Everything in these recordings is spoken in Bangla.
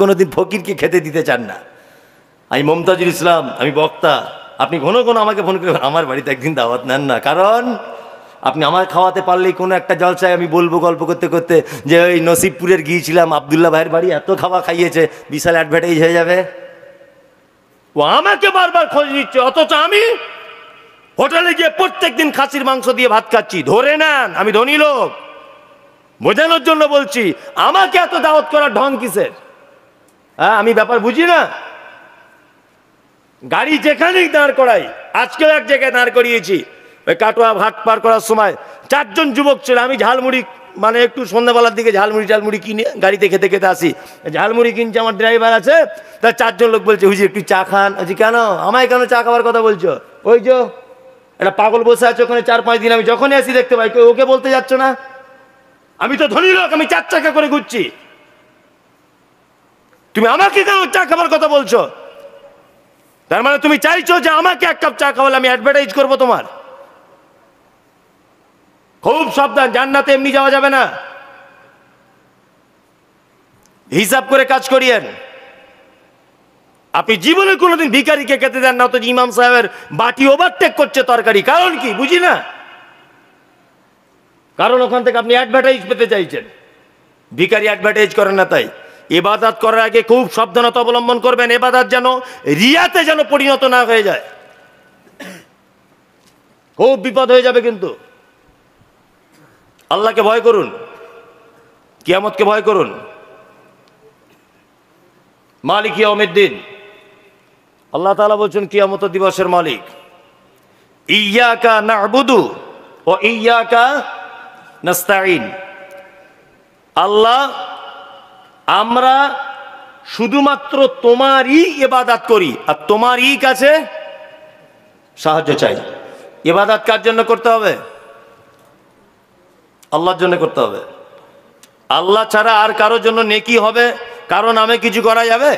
কোনোদিন ফকিরকে খেতে দিতে চান না আমি মমতাজুল ইসলাম আমি বক্তা আপনি ঘন ঘন আমাকে ফোন করে আমার বাড়িতে একদিন দাওয়াত নেন না কারণ আপনি আমার খাওয়াতে পারলেই কোনো একটা জলসায় আমি বলবো গল্প করতে করতে যে ওই নসিবপুরের গিয়েছিলাম আবদুল্লা ভাইয়ের বাড়ি এত খাওয়া খাইয়েছে বিশাল অ্যাডভার্টাইজ হয়ে যাবে ও আমাকে বারবার খোঁজ নিচ্ছে অথচ আমি হোটেলে গিয়ে প্রত্যেক দিন খাসির মাংস দিয়ে ভাত খাচ্ছি ধরে নেন আমি ধনী লোক বোঝানোর জন্য বলছি আমাকে এত দাওয়াত করার ঢং কিসের হ্যাঁ, আমি ব্যাপার বুঝি না গাড়ি যেখানেই দাঁড় করাই আজকেও এক জায়গায় দাঁড় করিয়েছি ওই কাটোয়া ভাট পার করার সময় চারজন যুবক ছিল আমি ঝালমুড়ি মানে একটু সন্ধ্যাবেলার দিকে ঝালমুড়ি ঝালমুড়ি কিনে গাড়িতে খেতে খেতে আসি ঝালমুড়ি কিনছে আমার ড্রাইভার আছে তার চারজন লোক বলছে হুজি একটু চা খান আছি কেন আমায় কেন চা খাওয়ার কথা বলছো ওই যে একটা পাগল বসে আছে ওখানে চার পাঁচ দিন আমি যখনই আসি দেখতে পাই ওকে বলতে যাচ্ছ না আমি তো ধনী লোক আমি চার চাকা করে ঘুরছি তুমি আমাকে কেন চা খাবার কথা বলছো তার মানে তুমি চাইছো যে আমাকে এক কাপ চা খাওয়ালে আমি অ্যাডভার্টাইজ করবো তোমার খুব সাবধান জান্নাতে এমনি যাওয়া যাবে না হিসাব করে কাজ করিয়েন আপনি জীবনে কোনোদিন ভিকারিকে খেতে দেন না তো ইমাম সাহেবের বাটি ওভারটেক করছে তরকারি কারণ কি বুঝি না কারণ ওখান থেকে আপনি অ্যাডভার্টাইজ পেতে চাইছেন ভিকারি অ্যাডভার্টাইজ করেন না তাই এবাদাত করার আগে খুব সাবধানতা অবলম্বন করবেন এবাদাত যেন রিয়াতে যেন পরিণত না হয়ে যায় খুব বিপদ হয়ে যাবে কিন্তু আল্লাহকে ভয় করুন কিয়ামতকে ভয় করুন মালিক দিন আল্লাহ তালা বলছেন কিয়ামত দিবসের মালিক ইয়াকা না আবুদু ও ইয়াকা নাস্তাইন আল্লাহ আমরা শুধুমাত্র তোমারই এবাদাত করি আর তোমারই কাছে সাহায্য চাই এবাদাত কার জন্য করতে হবে আল্লাহর জন্য করতে হবে আল্লাহ ছাড়া আর কারোর জন্য নেকি হবে কারো নামে কিছু করা যাবে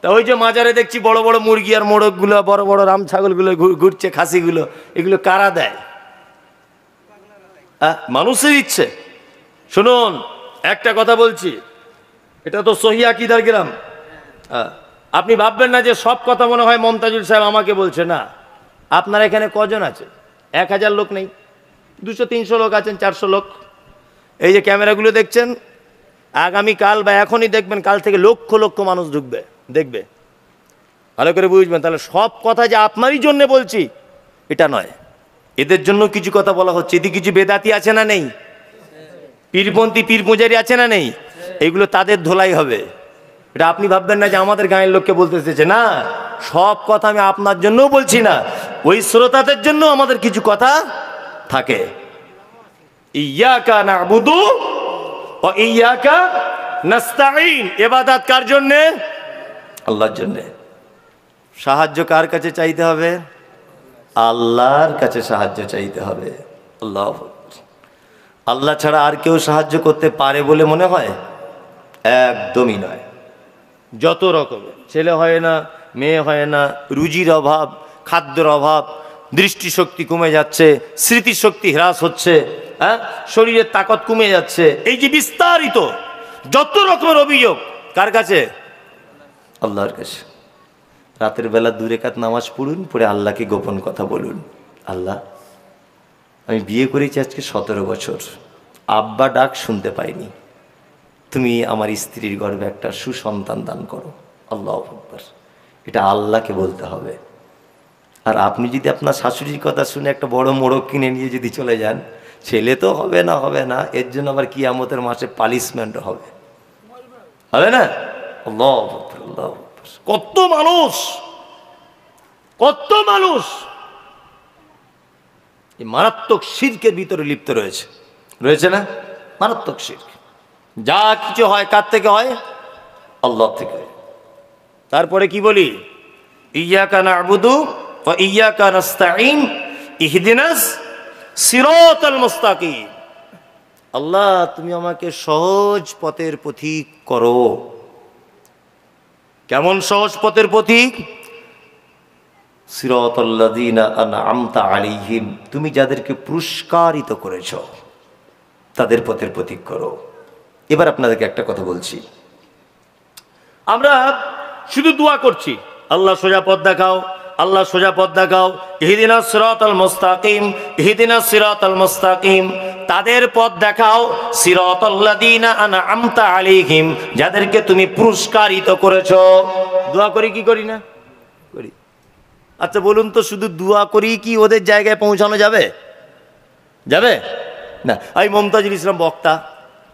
তা ওই যে মাজারে দেখছি বড় বড় মুরগি আর মোড়কগুলো বড় বড় রাম ছাগলগুলো ঘুরছে খাসিগুলো এগুলো কারা দেয় মানুষের ইচ্ছে শুনুন একটা কথা বলছি এটা তো সহিয়া কিদার গ্রাম হ্যাঁ। আপনি ভাববেন না যে সব কথা মনে হয় মমতাজুল সাহেব আমাকে বলছে না আপনার এখানে কজন আছে এক হাজার লোক নেই দুশো তিনশো লোক আছেন চারশো লোক এই যে ক্যামেরাগুলো দেখছেন আগামী কাল বা এখনই দেখবেন কাল থেকে লক্ষ লক্ষ মানুষ ঢুকবে দেখবে ভালো করে বুঝবেন তাহলে সব কথা যে আপনারই জন্য বলছি এটা নয় এদের জন্য কিছু কথা বলা হচ্ছে এদিকে কিছু বেদাতি আছে না নেই পীরপন্থী পীর পূজারি আছে না নেই এগুলো তাদের ধোলাই হবে এটা আপনি ভাববেন না যে আমাদের গাঁয়ের লোককে বলতে এসেছে না সব কথা আমি আপনার জন্যও বলছি না ওই শ্রোতাদের জন্য আমাদের কিছু কথা থাকে ইয়াকা না বুধু ও ইয়াকা নাস্তাইন এবাদাত কার জন্যে আল্লাহর জন্যে সাহায্য কার কাছে চাইতে হবে আল্লাহর কাছে সাহায্য চাইতে হবে আল্লাহ আল্লাহ ছাড়া আর কেউ সাহায্য করতে পারে বলে মনে হয় একদমই নয় যত রকমের ছেলে হয় না মেয়ে হয় না রুজির অভাব খাদ্যের অভাব দৃষ্টিশক্তি কমে যাচ্ছে স্মৃতিশক্তি হ্রাস হচ্ছে হ্যাঁ শরীরের তাকত কমে যাচ্ছে এই যে বিস্তারিত যত রকমের অভিযোগ কার কাছে আল্লাহর কাছে রাতের বেলা দূরে কাত নামাজ পড়ুন পরে আল্লাহকে গোপন কথা বলুন আল্লাহ আমি বিয়ে করেছি আজকে সতেরো বছর আব্বা ডাক শুনতে পাইনি তুমি আমার স্ত্রীর গর্ভে একটা সুসন্তান দান করো আল্লাহ আকবর এটা আল্লাহকে বলতে হবে আর আপনি যদি আপনার শাশুড়ির কথা শুনে একটা বড় মোড়ক কিনে নিয়ে যদি চলে যান ছেলে তো হবে না হবে না এর জন্য আবার কি আমাদের মাসে পালিশমেন্ট হবে হবে না আল্লাহ আল্লাহ কত মানুষ কত মানুষ এই মারাত্মক শির্কের ভিতরে লিপ্ত রয়েছে রয়েছে না মারাত্মক শির্ক যা কিছু হয় কার থেকে হয় আল্লাহ থেকে তারপরে কি বলি ইয়া কান আবুদু ইয়া কান আল্লাহ তুমি আমাকে সহজ পথের পথিক করো কেমন সহজ পথের পথিক সিরতল্লাদিনা আমতা আলিহিম তুমি যাদেরকে পুরস্কারিত করেছ তাদের পথের প্রতীক করো এবার আপনাদেরকে একটা কথা বলছি আমরা শুধু দোয়া করছি আল্লাহ সোজা পথ দেখাও আল্লাহ সোজা পথ দেখাও ইহিদিনা সিরাত আল মুস্তাকিম ইহিদিনা সিরাত আল মুস্তাকিম তাদের পথ দেখাও সিরাতাল্লাযীনা আমতা আলিহিম যাদেরকে তুমি পুরস্কারিত করেছ দোয়া করি কি করি না আচ্ছা বলুন তো শুধু দোয়া করি কি ওদের জায়গায় পৌঁছানো যাবে যাবে না আমি মমতাজুল ইসলাম বক্তা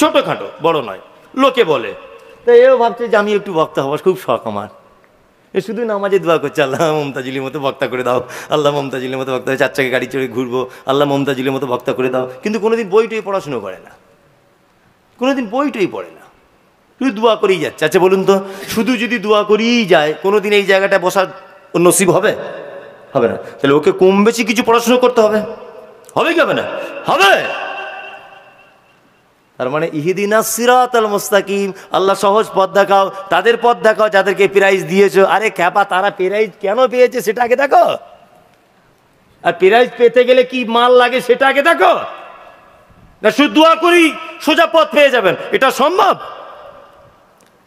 ছোটোখাটো বড় নয় লোকে বলে তো এও ভাবছে যে আমি একটু বক্তা হবার খুব শখ আমার এ শুধু নামাজে দোয়া করছে আল্লাহ মমতাজুলির মতো বক্তা করে দাও আল্লাহ মমতাজুলির মতো বক্তা চার চাকে গাড়ি চড়ে ঘুরবো আল্লাহ মমতাজুলির মতো বক্তা করে দাও কিন্তু কোনোদিন বইটই পড়াশুনো করে না কোনোদিন বইটই পড়ে না শুধু দোয়া করেই যাচ্ছে আচ্ছা বলুন তো শুধু যদি দোয়া করেই যায় কোনোদিন এই জায়গাটা বসার নসিব হবে হবে না তাহলে ওকে কম বেশি কিছু পড়াশুনো করতে হবে হবে কি হবে না হবে তার মানে ইহিদিনা সিরাত আল মুস্তাকিম আল্লাহ সহজ পথ দেখাও তাদের পথ দেখাও যাদেরকে প্রাইজ দিয়েছো আরে ক্যাপা তারা প্রাইজ কেন পেয়েছে সেটা আগে দেখো আর প্রাইজ পেতে গেলে কি মাল লাগে সেটা আগে দেখো না শুধু দোয়া করি সোজা পথ পেয়ে যাবেন এটা সম্ভব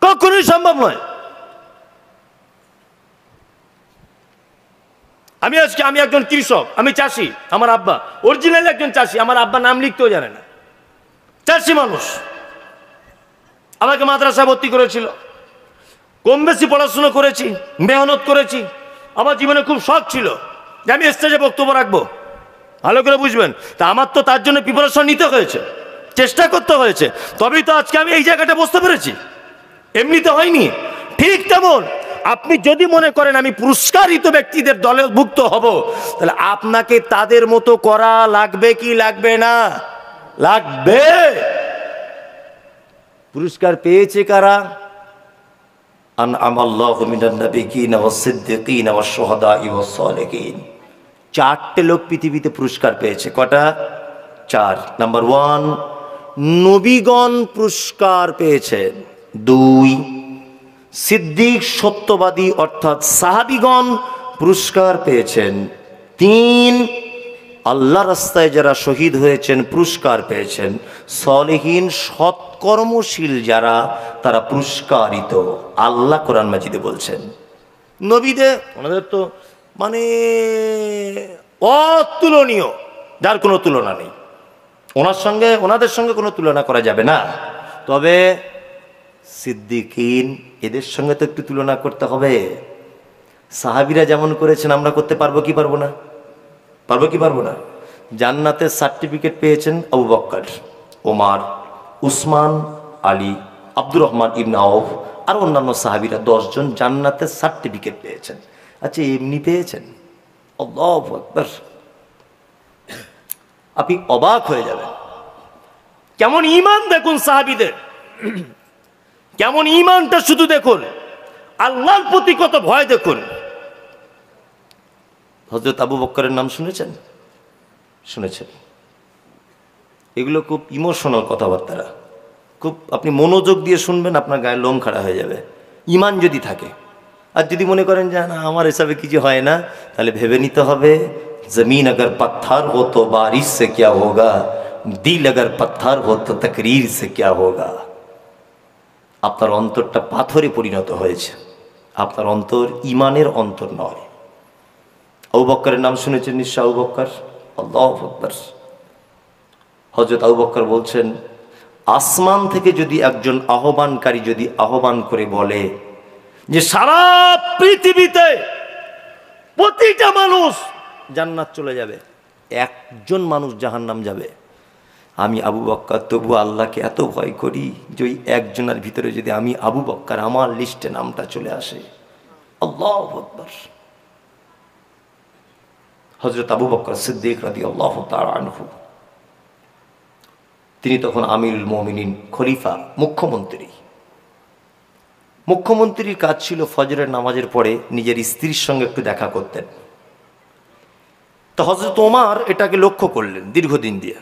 কখনোই সম্ভব নয় আমি আজকে আমি একজন কৃষক আমি চাষি আমার আব্বা অরিজিনাল একজন চাষি আমার আব্বা নাম লিখতেও জানে না চাষি মানুষ আমাকে মাদ্রাসা ভর্তি করেছিল কম বেশি পড়াশুনো করেছি মেহনত করেছি আমার জীবনে খুব শখ ছিল যে আমি স্টেজে বক্তব্য রাখবো ভালো করে বুঝবেন তা আমার তো তার জন্য প্রিপারেশন নিতে হয়েছে চেষ্টা করতে হয়েছে তবেই তো আজকে আমি এই জায়গাটা বসতে পেরেছি এমনিতে হয়নি ঠিক তেমন আপনি যদি মনে করেন আমি পুরস্কারিত ব্যক্তিদের দলে ভুক্ত হব তাহলে আপনাকে তাদের মতো করা লাগবে কি লাগবে না লাগবে পুরস্কার পেয়েছে কারা চারটে লোক পৃথিবীতে পুরস্কার পেয়েছে কটা চার নাম্বার ওয়ান নবীগণ পুরস্কার পেয়েছেন দুই সিদ্দিক সত্যবাদী অর্থাৎ সাহাবিগণ পুরস্কার পেয়েছেন তিন আল্লাহ রাস্তায় যারা শহীদ হয়েছেন পুরস্কার পেয়েছেন সলেহীন সৎকর্মশীল যারা তারা পুরস্কারিত আল্লাহ কোরআন মাজিদে বলছেন নবীদে ওনাদের তো মানে অতুলনীয় যার কোনো তুলনা নেই ওনার সঙ্গে ওনাদের সঙ্গে কোনো তুলনা করা যাবে না তবে সিদ্দিকিন এদের সঙ্গে তো একটু তুলনা করতে হবে সাহাবিরা যেমন করেছেন আমরা করতে পারবো কি পারবো না পারবো কি পারবো না জান্নাতের সার্টিফিকেট পেয়েছেন আবু বক্কর ওমার উসমান আলী আব্দুর রহমান ইবনা আর অন্যান্য সাহাবিরা দশজন জান্নাতের সার্টিফিকেট পেয়েছেন আচ্ছা এমনি পেয়েছেন আপনি অবাক হয়ে যাবেন কেমন ইমান দেখুন সাহাবিদের কেমন ইমানটা শুধু দেখুন আল্লাহর প্রতি কত ভয় দেখুন হজরত আবু বক্করের নাম শুনেছেন শুনেছেন এগুলো খুব ইমোশনাল কথাবার্তারা খুব আপনি মনোযোগ দিয়ে শুনবেন আপনার গায়ে লোম খাড়া হয়ে যাবে ইমান যদি থাকে আর যদি মনে করেন যে না আমার হিসাবে কিছু হয় না তাহলে ভেবে নিতে হবে জমিন আগর পাত্থার হতো তো বারিশ সে কে হোগা দিল আগর পাত্থার হতো তকরির সে কে হোগা আপনার অন্তরটা পাথরে পরিণত হয়েছে আপনার অন্তর ইমানের অন্তর নয় আউবক্করের নাম শুনেছেন নিশ্চয় আউবক্কর আল্লাহ আকবর হজরত আউবক্কর বলছেন আসমান থেকে যদি একজন আহ্বানকারী যদি আহ্বান করে বলে যে সারা পৃথিবীতে প্রতিটা মানুষ জান্নাত চলে যাবে একজন মানুষ জাহান্নাম যাবে আমি আবু বক্কার তবু আল্লাহকে এত ভয় করি যে ওই একজনের ভিতরে যদি আমি আবু বক্কার আমার লিস্টে নামটা চলে আসে আল্লাহ আকবর হজরত আবু বক্কর সিদ্দিক রাদি আল্লাহ তার তিনি তখন আমিরুল মমিনিন খলিফা মুখ্যমন্ত্রী মুখ্যমন্ত্রীর কাজ ছিল ফজরের নামাজের পরে নিজের স্ত্রীর সঙ্গে একটু দেখা করতেন তো হজরত ওমার এটাকে লক্ষ্য করলেন দীর্ঘদিন দিয়ে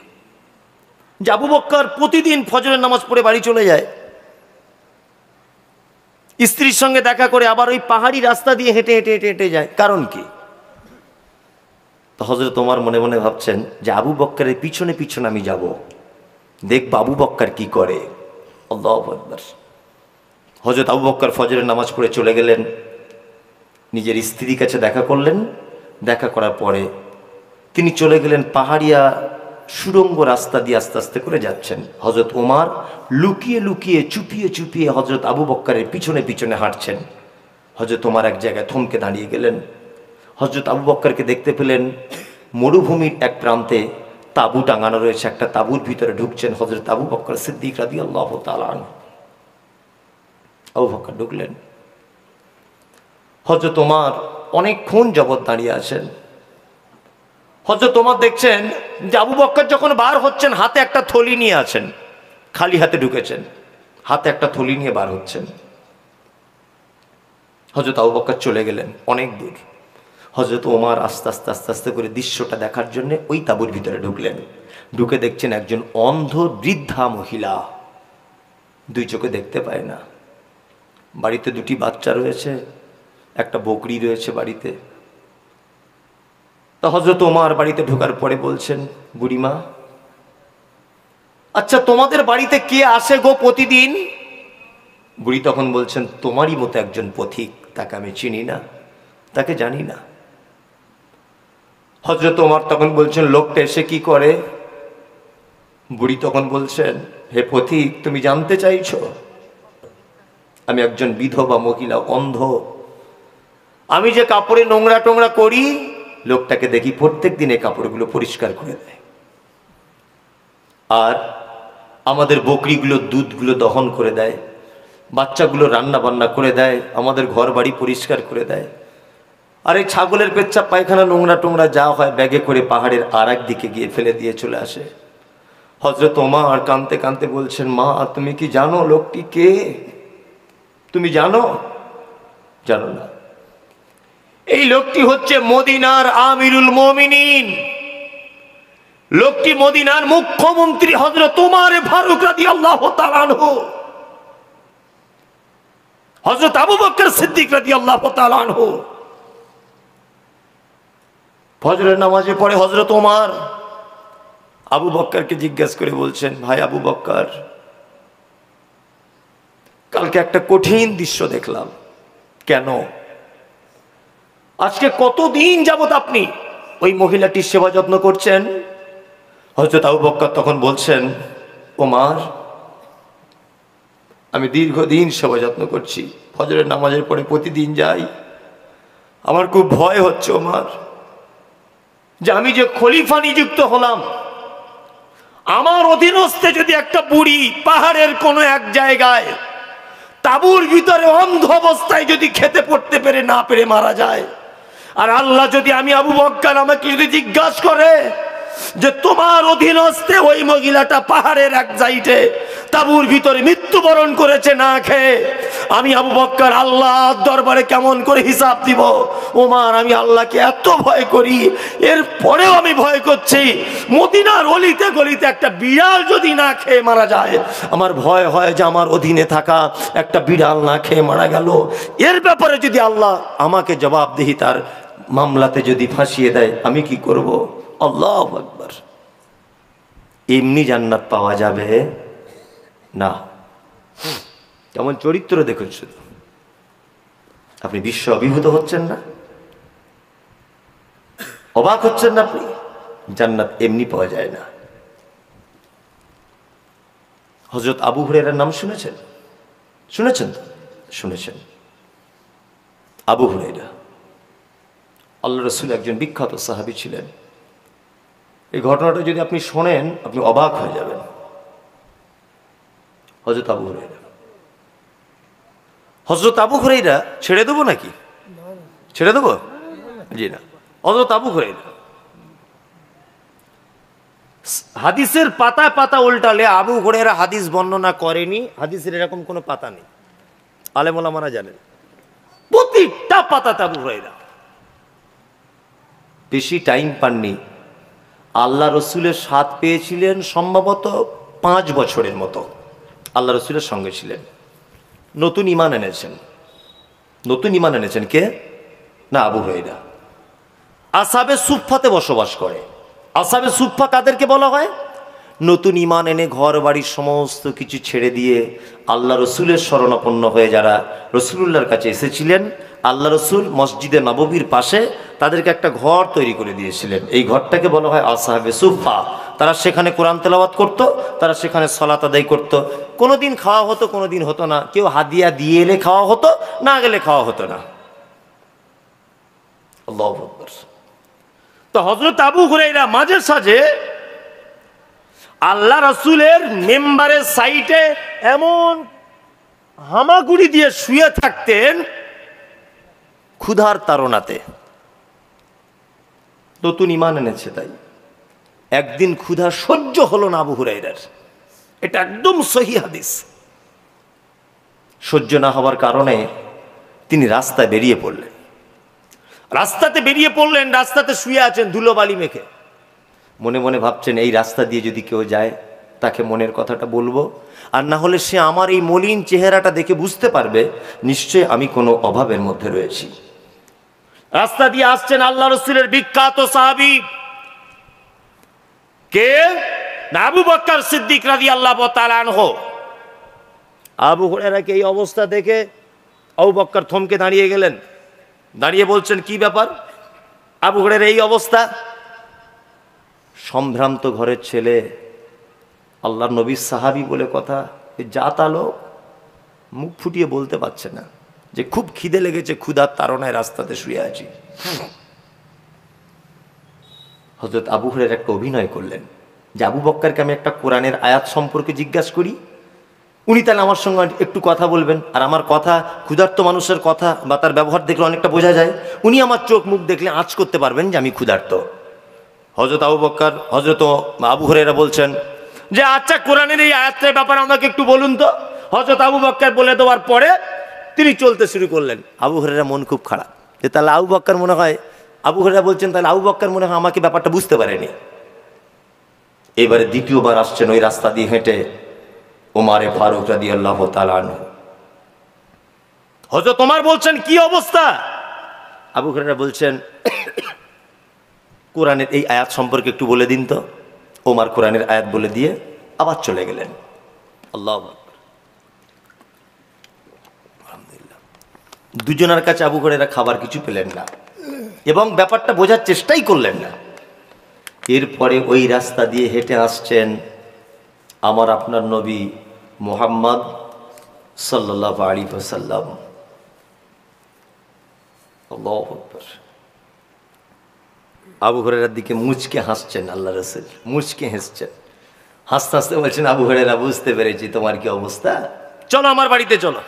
জাবু বক্কর প্রতিদিন ফজরের নামাজ পড়ে বাড়ি চলে যায় স্ত্রীর সঙ্গে দেখা করে আবার ওই পাহাড়ি রাস্তা দিয়ে হেঁটে হেঁটে হেঁটে হেঁটে যায় কারণ কি তো তোমার মনে মনে ভাবছেন যে আবু বক্কারের পিছনে পিছনে আমি যাব দেখ বাবু বক্কার কি করে হজরত আবু বক্কার ফজরের নামাজ পড়ে চলে গেলেন নিজের স্ত্রীর কাছে দেখা করলেন দেখা করার পরে তিনি চলে গেলেন পাহাড়িয়া সুরঙ্গ রাস্তা দিয়ে আস্তে আস্তে করে যাচ্ছেন হজরত ওমার লুকিয়ে লুকিয়ে চুপিয়ে চুপিয়ে হজরত আবু বক্কারের পিছনে পিছনে হাঁটছেন হজরত ওমার এক জায়গায় থমকে দাঁড়িয়ে গেলেন হজরত আবু বক্কারকে দেখতে পেলেন মরুভূমির এক প্রান্তে তাবু টাঙানো রয়েছে একটা তাবুর ভিতরে ঢুকছেন হজরত আবু বক্কর সিদ্দিক রাদি আল্লাহ তালান আবু বক্কর ঢুকলেন হজরত ওমার অনেকক্ষণ জবৎ দাঁড়িয়ে আছেন হয়তো তোমার দেখছেন যে আবু বক্কর যখন বার হচ্ছেন হাতে একটা থলি নিয়ে আছেন খালি হাতে ঢুকেছেন হাতে একটা থলি নিয়ে বার হচ্ছেন হজরত আবু বক্কর চলে গেলেন অনেক দূর হজরত ওমার আস্তে আস্তে আস্তে আস্তে করে দৃশ্যটা দেখার জন্য ওই তাঁবুর ভিতরে ঢুকলেন ঢুকে দেখছেন একজন অন্ধ বৃদ্ধা মহিলা দুই চোখে দেখতে পায় না বাড়িতে দুটি বাচ্চা রয়েছে একটা বকরি রয়েছে বাড়িতে তা হজরত ওমার বাড়িতে ঢোকার পরে বলছেন বুড়িমা আচ্ছা তোমাদের বাড়িতে কে আসে গো প্রতিদিন বুড়ি তখন বলছেন তোমারই মতো একজন পথিক তাকে আমি চিনি না তাকে জানি না হজরত ওমার তখন বলছেন লোকটা এসে কি করে বুড়ি তখন বলছেন হে পথিক তুমি জানতে চাইছ আমি একজন বিধবা মহিলা অন্ধ আমি যে কাপড়ে নোংরা টোংরা করি লোকটাকে দেখি প্রত্যেক দিনে কাপড়গুলো পরিষ্কার করে দেয় আর আমাদের বকরিগুলো দুধগুলো দহন করে দেয় বাচ্চাগুলো রান্না বান্না করে দেয় আমাদের ঘর বাড়ি পরিষ্কার করে দেয় আর এই ছাগলের পেচ্ছা পায়খানা নোংরা টোংরা যা হয় ব্যাগে করে পাহাড়ের আর দিকে গিয়ে ফেলে দিয়ে চলে আসে হজরত ওমা আর কানতে কানতে বলছেন মা তুমি কি জানো লোকটি কে তুমি জানো জানো না এই লোকটি হচ্ছে মদিনার আমিরুল মমিনিন লোকটি মদিনার মুখ্যমন্ত্রী হজরত তোমার ফারুক রাজি আল্লাহ হজরত আবু বকর সিদ্দিক রাজি আল্লাহ ফজরের নামাজে পড়ে হজরত ওমার আবু বক্কারকে জিজ্ঞাসা করে বলছেন ভাই আবু বক্কার কালকে একটা কঠিন দৃশ্য দেখলাম কেন আজকে কতদিন যাবত আপনি ওই মহিলাটির সেবা যত্ন করছেন হজরত আবু বক্কর তখন বলছেন ওমার আমি দীর্ঘদিন সেবা যত্ন করছি ফজরের নামাজের পরে প্রতিদিন যাই আমার খুব ভয় হচ্ছে ওমার যে আমি যে খলিফা নিযুক্ত হলাম আমার অধীনস্থে যদি একটা বুড়ি পাহাড়ের কোনো এক জায়গায় তাবুর ভিতরে অন্ধ অবস্থায় যদি খেতে পড়তে পেরে না পেরে মারা যায় আর আল্লাহ যদি আমি আবু বক্কার আমাকে যদি জিজ্ঞাসা করে যে তোমার অধীনস্থে ওই মহিলাটা পাহাড়ের এক জাইটে তাবুর ভিতরে মৃত্যুবরণ করেছে না খেয়ে আমি আবু বক্কর আল্লাহ দরবারে কেমন করে হিসাব দিব ওমার আমি আল্লাহকে এত ভয় করি এর পরেও আমি ভয় করছি মদিনার অলিতে গলিতে একটা বিড়াল যদি না খেয়ে মারা যায় আমার ভয় হয় যে আমার অধীনে থাকা একটা বিড়াল না খেয়ে মারা গেল এর ব্যাপারে যদি আল্লাহ আমাকে জবাবদিহি তার মামলাতে যদি ফাঁসিয়ে দেয় আমি কি করব। আল্লাহ একবার এমনি জান্নাত পাওয়া যাবে না কেমন চরিত্র দেখুন শুধু আপনি বিশ্ব অভিভূত হচ্ছেন না অবাক হচ্ছেন না আপনি জান্নাত এমনি পাওয়া যায় না হজরত আবু হুরের নাম শুনেছেন শুনেছেন তো শুনেছেন আবু হুরেরা আল্লাহ রসুল একজন বিখ্যাত সাহাবি ছিলেন এই ঘটনাটা যদি আপনি শোনেন আপনি অবাক হয়ে যাবেন হজরত আবু হরেরা হজরত আবু হরেরা ছেড়ে দেবো নাকি ছেড়ে দেবো জি না হজরত আবু হরেরা হাদিসের পাতা পাতা উল্টালে আবু হরেরা হাদিস বর্ণনা করেনি হাদিসের এরকম কোনো পাতা নেই আলেমারা জানেন প্রতিটা পাতা তাবু হরেরা বেশি টাইম পাননি আল্লাহ রসুলের স্বাদ পেয়েছিলেন সম্ভবত পাঁচ বছরের মতো আল্লাহ রসুলের সঙ্গে ছিলেন নতুন ইমান এনেছেন নতুন ইমান এনেছেন কে না আবু হইরা আসাবে সুফাতে বসবাস করে আসাবে সুফা কাদেরকে বলা হয় নতুন ইমান এনে ঘর বাড়ির সমস্ত কিছু ছেড়ে দিয়ে আল্লাহ রসুলের শরণাপন্ন হয়ে যারা রসুলুল্লাহর কাছে এসেছিলেন আল্লাহ রসুল মসজিদে নববীর পাশে তাদেরকে একটা ঘর তৈরি করে দিয়েছিলেন এই ঘরটাকে বলা হয় আসাহাবে সুফা তারা সেখানে কোরআন তেলাওয়াত করত তারা সেখানে সলাত আদায় করত কোনো দিন খাওয়া হতো কোনো দিন হতো না কেউ হাদিয়া দিয়ে এলে খাওয়া হতো না গেলে খাওয়া হতো না তো হজরত আবু হুরাইরা মাঝে সাঝে আল্লাহ রসুলের মেম্বারের সাইটে এমন হামাগুড়ি দিয়ে শুয়ে থাকতেন ক্ষুধার তাড়নাতে নতুন ইমান এনেছে তাই একদিন ক্ষুধা সহ্য হলো না আবু হুরাইরার এটা একদম সহি হাদিস সহ্য না হওয়ার কারণে তিনি রাস্তায় বেরিয়ে পড়লেন রাস্তাতে বেরিয়ে পড়লেন রাস্তাতে শুয়ে আছেন ধুলোবালি মেখে মনে মনে ভাবছেন এই রাস্তা দিয়ে যদি কেউ যায় তাকে মনের কথাটা বলবো আর না হলে সে আমার এই মলিন চেহারাটা দেখে বুঝতে পারবে নিশ্চয় আমি কোনো অভাবের মধ্যে রয়েছি রাস্তা দিয়ে আসছেন আল্লাহ রসুলের বিখ্যাত সাহাবি কে আবু বক্কর সিদ্দিক রাজি আল্লাহ তালানহ আবু হরেরাকে এই অবস্থা দেখে আবু বক্কর থমকে দাঁড়িয়ে গেলেন দাঁড়িয়ে বলছেন কি ব্যাপার আবু হরের এই অবস্থা সম্ভ্রান্ত ঘরের ছেলে আল্লাহ নবী সাহাবি বলে কথা যা তালো মুখ ফুটিয়ে বলতে পারছে না যে খুব খিদে লেগেছে ক্ষুধার তারণায় রাস্তাতে শুয়ে আছি হজরত আবু হুরের একটা অভিনয় করলেন যে আবু বক্কারকে আমি একটা কোরআনের আয়াত সম্পর্কে জিজ্ঞাসা করি উনি তাহলে আমার সঙ্গে একটু কথা বলবেন আর আমার কথা ক্ষুধার্ত মানুষের কথা বা তার ব্যবহার দেখলে অনেকটা বোঝা যায় উনি আমার চোখ মুখ দেখলে আঁচ করতে পারবেন যে আমি ক্ষুধার্ত হজরত আবু বক্কার হজরত আবু হরেরা বলছেন যে আচ্ছা কোরআনের এই আয়াতের ব্যাপারে আমাকে একটু বলুন তো হজরত আবু বক্কার বলে দেওয়ার পরে তিনি চলতে শুরু করলেন আবু হরেরা মন খুব খারাপ যে তাহলে আবু বক্কার মনে হয় আবু হরেরা বলছেন তাহলে আবু বক্কার মনে হয় আমাকে ব্যাপারটা বুঝতে পারেনি এবারে দ্বিতীয়বার আসছেন ওই রাস্তা দিয়ে হেঁটে ওমারে ফারুক রাদি আল্লাহ তালানু হয়তো তোমার বলছেন কি অবস্থা আবু হরেরা বলছেন কোরআনের এই আয়াত সম্পর্কে একটু বলে দিন তো ওমার কোরআনের আয়াত বলে দিয়ে আবার চলে গেলেন আল্লাহ দুজনের কাছে আবু হরেরা খাবার কিছু পেলেন না এবং ব্যাপারটা বোঝার চেষ্টাই করলেন না এরপরে ওই রাস্তা দিয়ে হেঁটে আসছেন আমার আপনার নবী মোহাম্মদ সাল্লাহ আলী সাল্লাম আবু ঘরের দিকে মুচকে হাসছেন আল্লাহ রসুল মুচকে হেসছেন হাসতে হাসতে বলছেন আবু ঘরেরা বুঝতে পেরেছি তোমার কি অবস্থা চলো আমার বাড়িতে চলো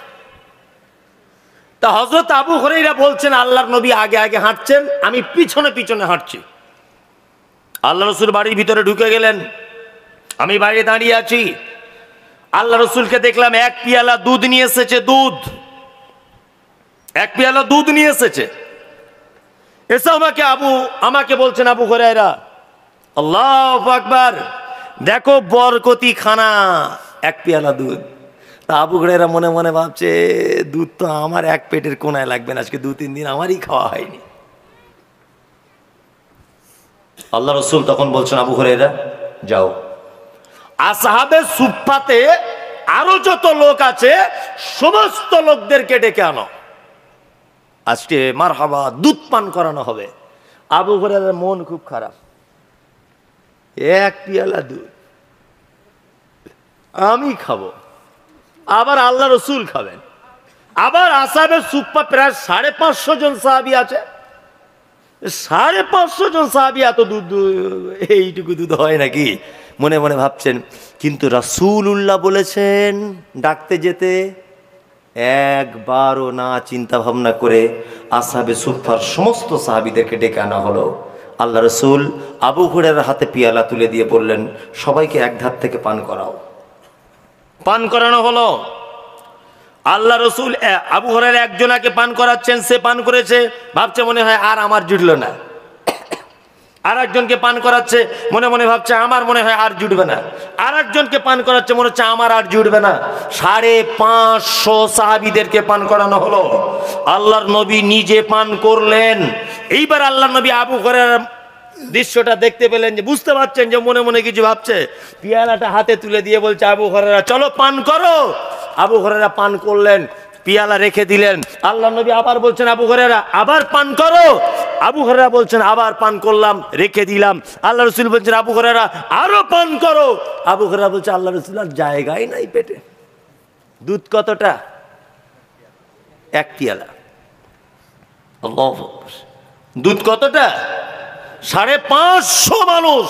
তা হজরত আবু হরেইরা বলছেন আল্লাহর নবী আগে আগে হাঁটছেন আমি পিছনে পিছনে হাঁটছি আল্লাহ রসুল বাড়ির ভিতরে ঢুকে গেলেন আমি বাইরে দাঁড়িয়ে আছি আল্লাহ রসুলকে দেখলাম এক পিয়ালা দুধ নিয়ে এসেছে দুধ এক পিয়ালা দুধ নিয়ে এসেছে এসে আমাকে আবু আমাকে বলছেন আবু হরেরা আল্লাহ আকবার দেখো বরকতি খানা এক পেয়ালা দুধ তা আবু মনে মনে ভাবছে দুধ তো আমার এক পেটের কোনায় লাগবে না আজকে দু তিন দিন আমারই খাওয়া হয়নি আল্লাহ রসুল তখন বলছেন আবু ঘোড়েরা যাও আসাহাবে সুফাতে আরো যত লোক আছে সমস্ত লোকদেরকে ডেকে আনো আজকে মার হাবা দুধ পান করানো হবে আবু হরের মন খুব খারাপ এক পিয়ালা দুধ আমি খাবো আবার আল্লাহ রসুল খাবেন আবার আসাবে সুপ্পা প্রায় সাড়ে পাঁচশো জন সাহাবি আছে সাড়ে পাঁচশো জন সাহাবি এত দুধ এইটুকু দুধ হয় নাকি মনে মনে ভাবছেন কিন্তু রাসুল উল্লাহ বলেছেন ডাকতে যেতে একবারও না চিন্তা ভাবনা করে আসাবে সুফার সমস্ত সাহাবিদেরকে ডেকে আনা হলো আল্লাহ রসুল আবু ঘুরের হাতে পিয়ালা তুলে দিয়ে বললেন সবাইকে এক ধার থেকে পান করাও পান করানো হলো আল্লাহ রসুল আবু হরের একজনাকে পান করাচ্ছেন সে পান করেছে ভাবছে মনে হয় আর আমার জুটল না আর একজনকে পান করাচ্ছে মনে মনে ভাবছে আমার মনে হয় আর জুটবে না আর একজনকে পান করাচ্ছে মনে হচ্ছে আমার আর জুটবে না সাড়ে পাঁচশো সাহাবিদেরকে পান করানো হলো আল্লাহর নবী নিজে পান করলেন এইবার আল্লাহ নবী আবু হরের দৃশ্যটা দেখতে পেলেন যে বুঝতে পারছেন যে মনে মনে কিছু ভাবছে পিয়ালাটা হাতে তুলে দিয়ে বলছে আবু হরেরা চলো পান করো আবু হরেরা পান করলেন পিয়ালা রেখে দিলেন আল্লাহ নবী আবার বলছেন আবু হরেরা আবার পান করো আবু হরেরা বলছেন আবার পান করলাম রেখে দিলাম আল্লাহ রসুল বলছেন আবু হরেরা আরো পান করো আবু হরেরা বলছে আল্লাহ রসুল আর জায়গাই নাই পেটে দুধ কতটা এক পিয়ালা দুধ কতটা সাড়ে পাঁচশো মানুষ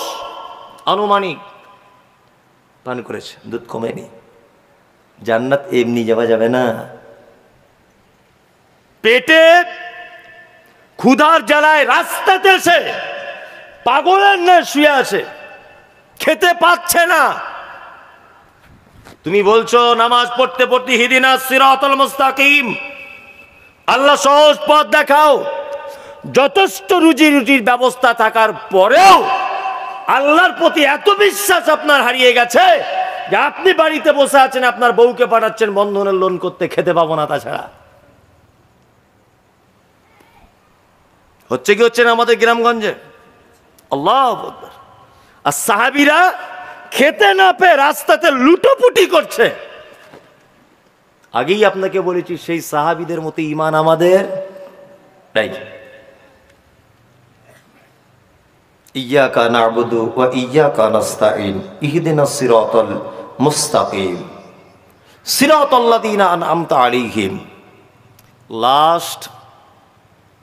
আনুমানিক পান করেছে দুধ কমেনি জান্নাত এমনি যাওয়া যাবে না পেটে ক্ষুধার জ্বালায় রাস্তাতে এসে পাগলের না শুয়ে আছে খেতে পাচ্ছে না তুমি বলছো নামাজ পড়তে পড়তে হিদিনা সিরাতল মুস্তাকিম আল্লাহ সহজ পথ দেখাও যথেষ্ট রুজি রুটির ব্যবস্থা থাকার পরেও আল্লাহর প্রতি এত বিশ্বাস আপনার হারিয়ে গেছে যে আপনি বাড়িতে বসে আছেন আপনার বউকে পাঠাচ্ছেন বন্ধনের লোন করতে খেতে পাবো না তাছাড়া হচ্ছে কি হচ্ছে না আমাদের গ্রামগঞ্জে আল্লাহ আর সাহাবিরা খেতে না পেয়ে রাস্তাতে লুটোপুটি করছে আগেই আপনাকে বলেছি সেই সাহাবিদের মতো ইমান আমাদের ইয়াকা নাবুদু ওয়া ইয়াকা নাস্তাইন ইহদিনাস সিরাতাল মুস্তাকিম সিরাতাল্লাযীনা আনআমতা আলাইহিম লাস্ট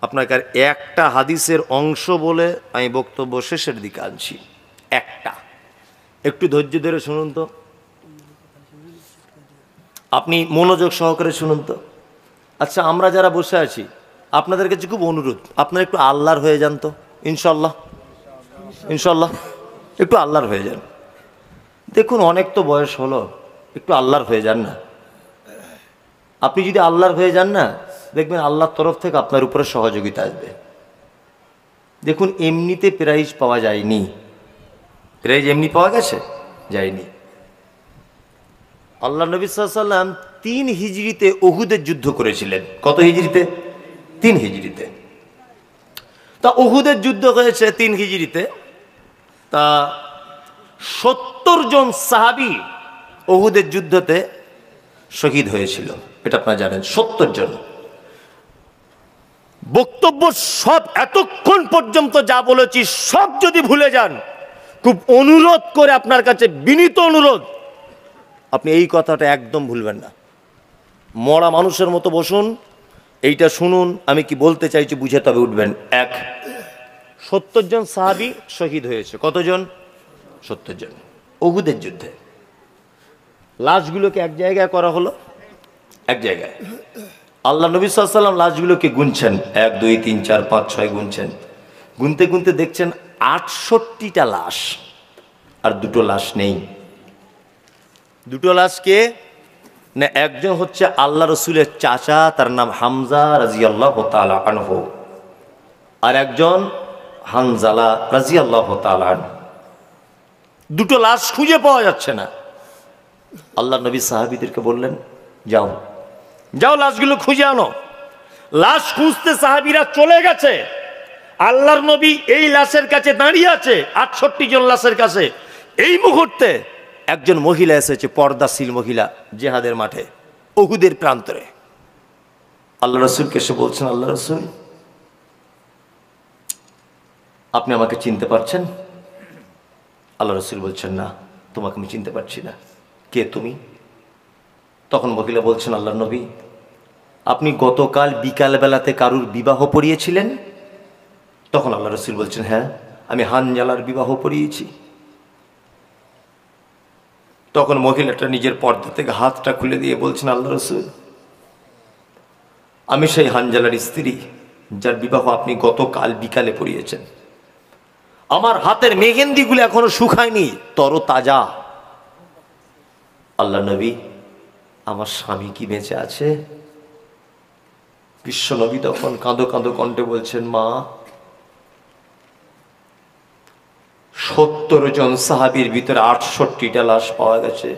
আপনাকে একটা হাদিসের অংশ বলে আমি বক্তব্য শেষের দিকে আনছি একটা একটু ধৈর্য ধরে শুনুন তো আপনি মনোযোগ সহকারে শুনুন তো আচ্ছা আমরা যারা বসে আছি আপনাদের কাছে খুব অনুরোধ আপনারা একটু আল্লাহর হয়ে যান তো ইনশাল্লাহ ইনশাল্লাহ একটু আল্লাহর হয়ে যান দেখুন অনেক তো বয়স হলো একটু আল্লাহর হয়ে যান না আপনি যদি আল্লাহর হয়ে যান না দেখবেন আল্লাহর তরফ থেকে আপনার উপরে সহযোগিতা আসবে দেখুন এমনিতে প্রাইজ পাওয়া যায়নি প্রাইজ এমনি পাওয়া গেছে যায়নি আল্লাহ নবী সাল্লাম তিন হিজড়িতে অহুদের যুদ্ধ করেছিলেন কত হিজড়িতে তিন হিজড়িতে তা অহুদের যুদ্ধ হয়েছে তিন হিজড়িতে তা সত্তর জন সাহাবি ওহুদের যুদ্ধতে শহীদ হয়েছিল এটা আপনারা জানেন সত্তর জন বক্তব্য সব এতক্ষণ পর্যন্ত যা বলেছি সব যদি ভুলে যান খুব অনুরোধ করে আপনার কাছে বিনীত অনুরোধ আপনি এই কথাটা একদম ভুলবেন না মরা মানুষের মতো বসুন এইটা শুনুন আমি কি বলতে চাইছি বুঝে তবে উঠবেন এক সত্তর জন সাহাবি শহীদ হয়েছে কতজন সত্তর জন অহুদের যুদ্ধে লাশগুলোকে এক জায়গায় করা হলো এক জায়গায় আল্লাহ নবী সাল্লাম লাশগুলোকে গুনছেন এক দুই তিন চার পাঁচ ছয় গুনছেন গুনতে গুনতে দেখছেন আটষট্টিটা লাশ আর দুটো লাশ নেই দুটো লাশকে না একজন হচ্ছে আল্লাহ রসুলের চাচা তার নাম হামজা রাজিয়াল্লাহ তালা আর একজন হানজালা রাজি আল্লাহ তালান দুটো লাশ খুঁজে পাওয়া যাচ্ছে না আল্লাহ নবী সাহাবিদেরকে বললেন যাও যাও লাশগুলো খুঁজে আনো লাশ খুঁজতে সাহাবিরা চলে গেছে আল্লাহর নবী এই লাশের কাছে দাঁড়িয়ে আছে আটষট্টি জন লাশের কাছে এই মুহূর্তে একজন মহিলা এসেছে পর্দাশীল মহিলা জেহাদের মাঠে অহুদের প্রান্তরে আল্লাহ রসুল কেসে বলছেন আল্লাহ রসুল আপনি আমাকে চিনতে পারছেন আল্লাহ রসুল বলছেন না তোমাকে আমি চিনতে পারছি না কে তুমি তখন মহিলা বলছেন আল্লাহ নবী আপনি গতকাল বিকালবেলাতে কারুর বিবাহ পড়িয়েছিলেন তখন আল্লাহ রসুল বলছেন হ্যাঁ আমি হানজালার বিবাহ পড়িয়েছি তখন মহিলাটা নিজের পর্দা থেকে হাতটা খুলে দিয়ে বলছেন আল্লাহ রসুল আমি সেই হানজালার স্ত্রী যার বিবাহ আপনি গতকাল বিকালে পড়িয়েছেন আমার হাতের মেহেন্দিগুলো এখনো শুকায়নি তর তাজা আল্লাহ নবী আমার স্বামী কি বেঁচে আছে বিশ্বনবী তখন কাঁদো কাঁদো কণ্ঠে বলছেন মা সত্তর জন সাহাবির ভিতরে আটষট্টিটা লাশ পাওয়া গেছে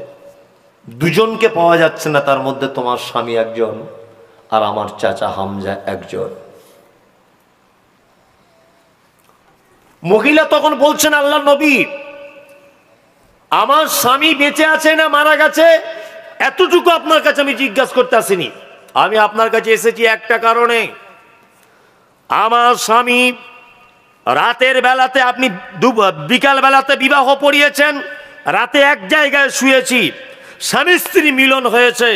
দুজনকে পাওয়া যাচ্ছে না তার মধ্যে তোমার স্বামী একজন আর আমার চাচা হামজা একজন মহিলা তখন বলছেন আল্লাহ নবী আমার স্বামী বেঁচে আছে না মারা গেছে এতটুকু আপনার কাছে আমি জিজ্ঞাসা করতে আসিনি আমি আপনার কাছে এসেছি একটা কারণে আমার স্বামী রাতের বেলাতে আপনি বিকাল বেলাতে বিবাহ পড়িয়েছেন রাতে এক জায়গায় শুয়েছি স্বামী স্ত্রী মিলন হয়েছে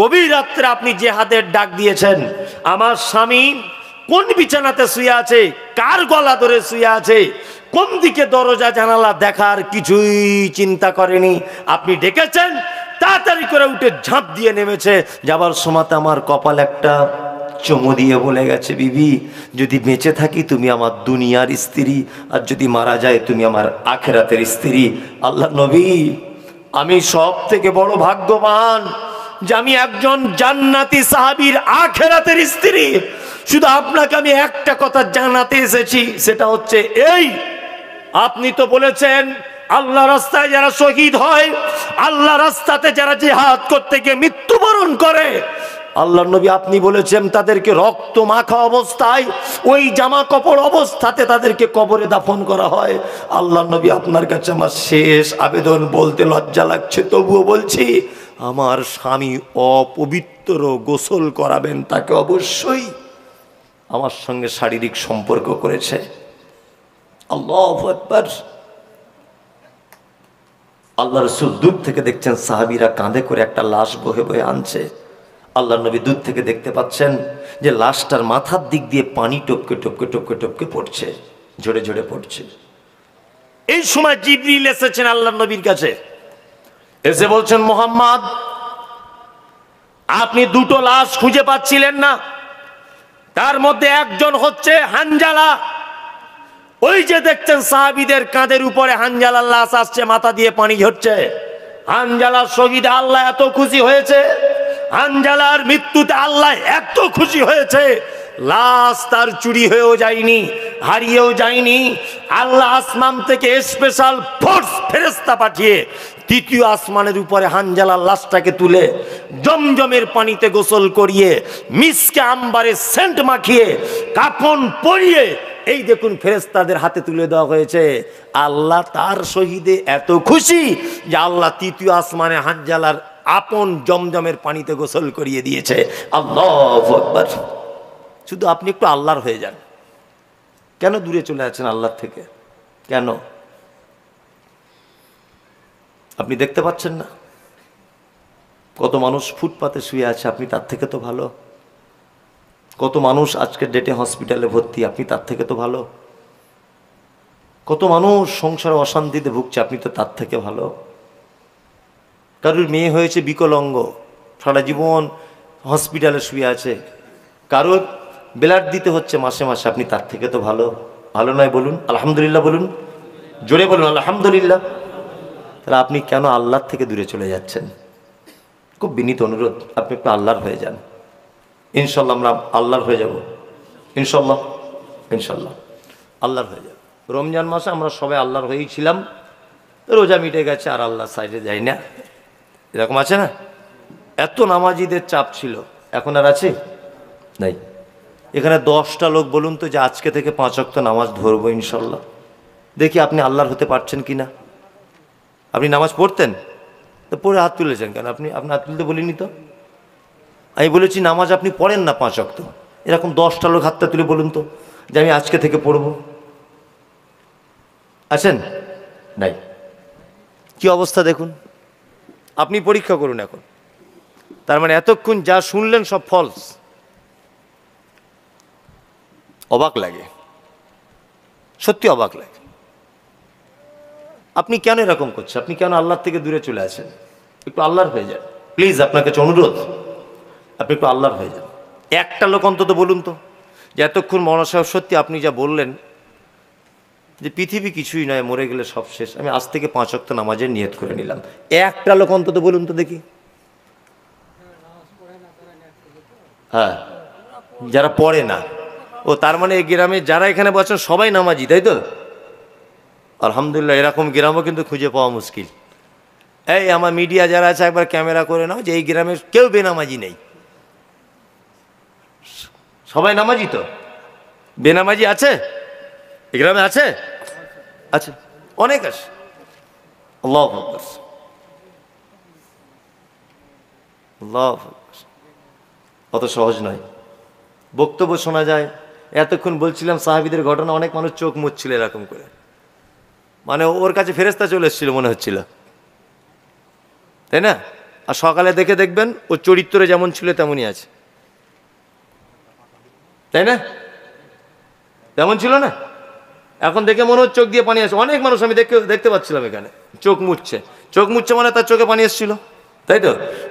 গভীর রাত্রে আপনি যে হাতের ডাক দিয়েছেন আমার স্বামী কোন বিছানাতে শুয়ে আছে কার গলা ধরে শুয়ে আছে কোন দিকে দরজা জানালা দেখার কিছুই চিন্তা করেনি আপনি ডেকেছেন তাড়াতাড়ি করে উঠে ঝাঁপ দিয়ে নেমেছে যাবার সময়তে আমার কপাল একটা চমু দিয়ে বলে গেছে বিবি যদি বেঁচে থাকি তুমি আমার দুনিয়ার স্ত্রী আর যদি মারা যায় তুমি আমার আখেরাতের স্ত্রী আল্লাহ নবী আমি সব থেকে বড় ভাগ্যবান যে আমি একজন জান্নাতি সাহাবির আখেরাতের স্ত্রী শুধু আপনাকে আমি একটা কথা জানাতে এসেছি সেটা হচ্ছে এই আপনি তো বলেছেন আল্লাহ রাস্তায় যারা শহীদ হয় আল্লাহ রাস্তাতে যারা জেহাদ করতে গিয়ে মৃত্যুবরণ করে আল্লাহ নবী আপনি বলেছেন তাদেরকে রক্ত মাখা অবস্থায় ওই জামা কাপড় অবস্থাতে তাদেরকে কবরে দাফন করা হয় আল্লাহ নবী আপনার কাছে আমার শেষ আবেদন বলতে লজ্জা লাগছে তবুও বলছি আমার স্বামী অপবিত্র গোসল করাবেন তাকে অবশ্যই আমার সঙ্গে শারীরিক সম্পর্ক করেছে আল্লাহ একবার রসুল দূর থেকে দেখছেন সাহাবিরা কাঁধে করে একটা লাশ বহে বয়ে আনছে আল্লাহ নবী দূর থেকে দেখতে পাচ্ছেন যে লাশটার মাথার দিক দিয়ে পানি টপকে টপকে টপকে টপকে পড়ছে ঝরে ঝরে পড়ছে এই সময় জিবরিল এসেছেন আল্লাহ নবীর কাছে এসে বলছেন মোহাম্মদ আপনি দুটো লাশ খুঁজে পাচ্ছিলেন না তার মধ্যে একজন হচ্ছে হানজালা ওই যে দেখছেন সাহাবিদের কাঁধের উপরে হানজালার লাশ আসছে মাথা দিয়ে পানি ঝরছে হানজালার শহীদ আল্লাহ এত খুশি হয়েছে হানজালার মৃত্যুতে আল্লাহ এত খুশি হয়েছে লাশ তার চুরি হয়েও যায়নি হারিয়েও যায়নি আল্লাহ আসমান থেকে স্পেশাল ফোর্স ফেরেস্তা পাঠিয়ে তৃতীয় আসমানের উপরে হানজালার লাশটাকে তুলে জমজমের পানিতে গোসল করিয়ে মিসকে আম্বারে সেন্ট মাখিয়ে কাপন পরিয়ে এই দেখুন ফেরেস্তাদের হাতে তুলে দেওয়া হয়েছে আল্লাহ তার শহীদে এত খুশি যে আল্লাহ তৃতীয় আসমানে হানজালার আপন জমজমের পানিতে গোসল করিয়ে দিয়েছে আল্লাহ আকবর শুধু আপনি একটু আল্লাহর হয়ে যান কেন দূরে চলে আছেন আল্লাহর থেকে কেন আপনি দেখতে পাচ্ছেন না কত মানুষ ফুটপাতে শুয়ে আছে আপনি তার থেকে তো ভালো কত মানুষ আজকের ডেটে হসপিটালে ভর্তি আপনি তার থেকে তো ভালো কত মানুষ সংসারে অশান্তিতে ভুগছে আপনি তো তার থেকে ভালো কারোর মেয়ে হয়েছে বিকলঙ্গ সারা জীবন হসপিটালে শুয়ে আছে কারোর ব্লাড দিতে হচ্ছে মাসে মাসে আপনি তার থেকে তো ভালো ভালো নয় বলুন আলহামদুলিল্লাহ বলুন জোরে বলুন আলহামদুলিল্লাহ তাহলে আপনি কেন আল্লাহর থেকে দূরে চলে যাচ্ছেন খুব বিনীত অনুরোধ আপনি একটু আল্লাহর হয়ে যান ইনশাল্লাহ আমরা আল্লাহর হয়ে যাব ইনশাল্লাহ ইনশাল্লাহ আল্লাহর হয়ে যাব রমজান মাসে আমরা সবাই আল্লাহর হয়েই ছিলাম রোজা মিটে গেছে আর আল্লাহ সাইডে যাই না এরকম আছে না এত নামাজিদের চাপ ছিল এখন আর আছে নাই এখানে দশটা লোক বলুন তো যে আজকে থেকে পাঁচ অক্ত নামাজ ধরবো ইনশাল্লাহ দেখি আপনি আল্লাহর হতে পারছেন কি না আপনি নামাজ পড়তেন তো পড়ে হাত তুলেছেন কেন আপনি আপনি হাত তুলতে বলিনি তো আমি বলেছি নামাজ আপনি পড়েন না পাঁচ অক্ত এরকম দশটা লোক হাতটা তুলে বলুন তো যে আমি আজকে থেকে পড়ব আছেন নাই কি অবস্থা দেখুন আপনি পরীক্ষা করুন এখন তার মানে এতক্ষণ যা শুনলেন সব ফলস অবাক লাগে সত্যি অবাক লাগে আপনি কেন এরকম করছেন আপনি কেন আল্লাহর থেকে দূরে চলে আসেন একটু আল্লাহর হয়ে যান প্লিজ আপনার কাছে অনুরোধ আপনি একটু আল্লাহর হয়ে যান একটা লোক অন্তত বলুন তো যে এতক্ষণ মনসাহ সত্যি আপনি যা বললেন যে পৃথিবী কিছুই নয় মরে গেলে সব শেষ আমি আজ থেকে পাঁচ অক্ত নামাজের নিয়ত করে নিলাম একটা লোক অন্তত বলুন তো দেখি হ্যাঁ যারা পড়ে না ও তার মানে গ্রামে যারা এখানে বসেন সবাই নামাজি তাই তো আলহামদুলিল্লাহ এরকম গ্রামও কিন্তু খুঁজে পাওয়া মুশকিল এই আমার মিডিয়া যারা আছে একবার ক্যামেরা করে নাও যে এই গ্রামে কেউ বেনামাজি নেই সবাই নামাজি তো বেনামাজি আছে এই গ্রামে আছে আছে অনেক আছে আল্লাহ আল্লাহ অত সহজ নয় বক্তব্য শোনা যায় এতক্ষণ বলছিলাম সাহাবিদের ঘটনা অনেক মানুষ চোখ মুচ্ছিল এরকম করে মানে ওর কাছে ফেরেস্তা চলে এসেছিল মনে হচ্ছিল তাই না আর সকালে দেখে দেখবেন ও চরিত্রে যেমন ছিল তেমনই আছে তাই না তেমন ছিল না এখন দেখে মনে হচ্ছে চোখ দিয়ে পানি আসছে অনেক মানুষ আমি দেখে দেখতে পাচ্ছিলাম এখানে চোখ মুচ্ছে চোখ মুচ্ছে মানে তার চোখে পানি এসেছিল তাই তো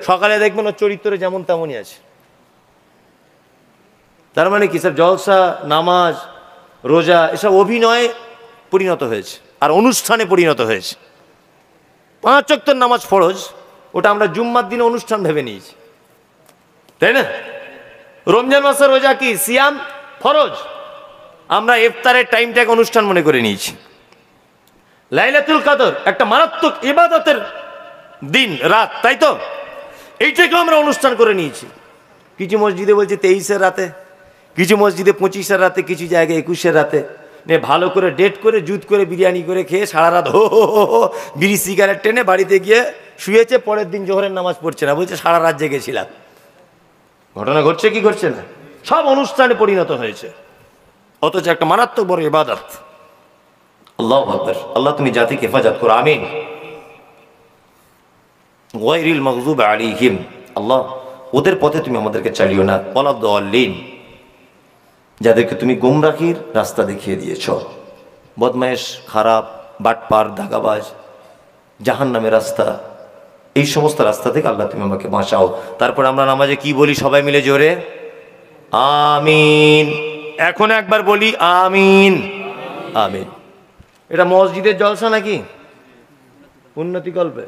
সকালে দেখবেন ওর চরিত্রে যেমন তেমনই আছে তার মানে কি সব জলসা নামাজ রোজা এসব অভিনয়ে পরিণত হয়েছে আর অনুষ্ঠানে পরিণত হয়েছে পাঁচ অক্টর নামাজ ফরজ ওটা আমরা জুম্মার দিনে অনুষ্ঠান ভেবে নিয়েছি তাই না রমজান মাসের রোজা কি সিয়াম ফরজ আমরা ইফতারের টাইমটাকে অনুষ্ঠান মনে করে নিয়েছি লাইলাতুল কাদর একটা মারাত্মক ইবাদতের দিন রাত তাই তো এইটাকেও আমরা অনুষ্ঠান করে নিয়েছি কিছু মসজিদে বলছে তেইশের রাতে কিছু মসজিদে পঁচিশের রাতে কিছু জায়গায় একুশের রাতে নিয়ে ভালো করে ডেট করে জুত করে বিরিয়ানি করে খেয়ে সারা রাত হো হো হো বিড়ি সিগারেট টেনে বাড়িতে গিয়ে শুয়েছে পরের দিন জোহরের নামাজ পড়ছে না বলছে সারা রাত জেগেছিলাম ঘটনা ঘটছে কি ঘটছে না সব অনুষ্ঠানে পরিণত হয়েছে অথচ একটা মারাত্মক বড় ইবাদত আল্লাহ ভাবদার আল্লাহ তুমি জাতিকে হেফাজত করো আমিন ওয়াইরিল মকজুব আলিহিম আল্লাহ ওদের পথে তুমি আমাদেরকে চালিও না অলাদ আল্লিন যাদেরকে তুমি গোমরাখির রাস্তা দেখিয়ে দিয়েছ বদমায়েশ খারাপ বাটপার ধাগাবাজ জাহান নামে রাস্তা এই সমস্ত রাস্তা থেকে আল্লাহ তুমি আমাকে বাঁচাও তারপর আমরা নামাজে কি বলি সবাই মিলে জোরে আমিন এখন একবার বলি আমিন আমিন এটা মসজিদের জলসা নাকি উন্নতি গল্পে